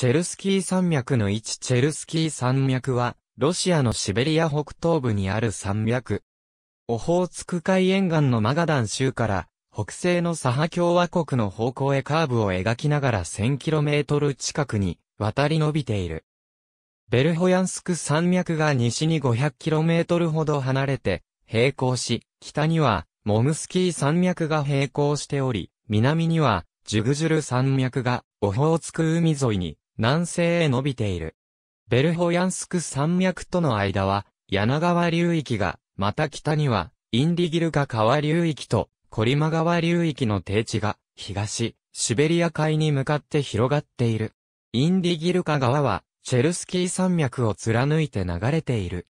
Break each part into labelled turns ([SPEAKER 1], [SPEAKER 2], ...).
[SPEAKER 1] チェルスキー山脈の位置チェルスキー山脈は、ロシアのシベリア北東部にある山脈。オホーツク海沿岸のマガダン州から、北西のサハ共和国の方向へカーブを描きながら 1000km 近くに渡り伸びている。ベルホヤンスク山脈が西に 500km ほど離れて、平行し、北には、モムスキー山脈が平行しており、南には、ジュグジュル山脈が、オホーツク海沿いに南西へ伸びている。ベルホヤンスク山脈との間は、柳川流域が、また北には、インディギルカ川流域と、コリマ川流域の低地が、東、シベリア海に向かって広がっている。インディギルカ川は、チェルスキー山脈を貫いて流れている。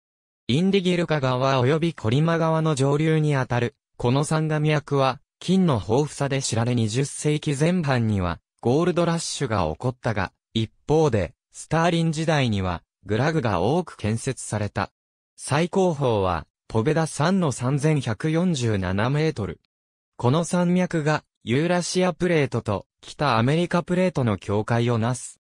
[SPEAKER 1] インディギルカ川及びコリマ川の上流にあたる、この山岳脈は、金の豊富さで知られ20世紀前半には、ゴールドラッシュが起こったが、一方で、スターリン時代には、グラグが多く建設された。最高峰は、ポベダ山の3147メートル。この山脈が、ユーラシアプレートと北アメリカプレートの境界をなす。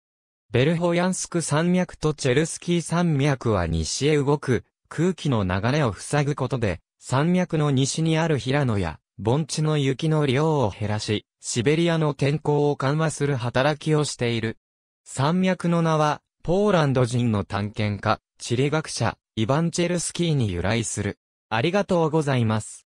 [SPEAKER 1] ベルホヤンスク山脈とチェルスキー山脈は西へ動く空気の流れを塞ぐことで山脈の西にある平野や盆地の雪の量を減らしシベリアの天候を緩和する働きをしている。山脈の名は、ポーランド人の探検家、地理学者、イヴァンチェルスキーに由来する。ありがとうございます。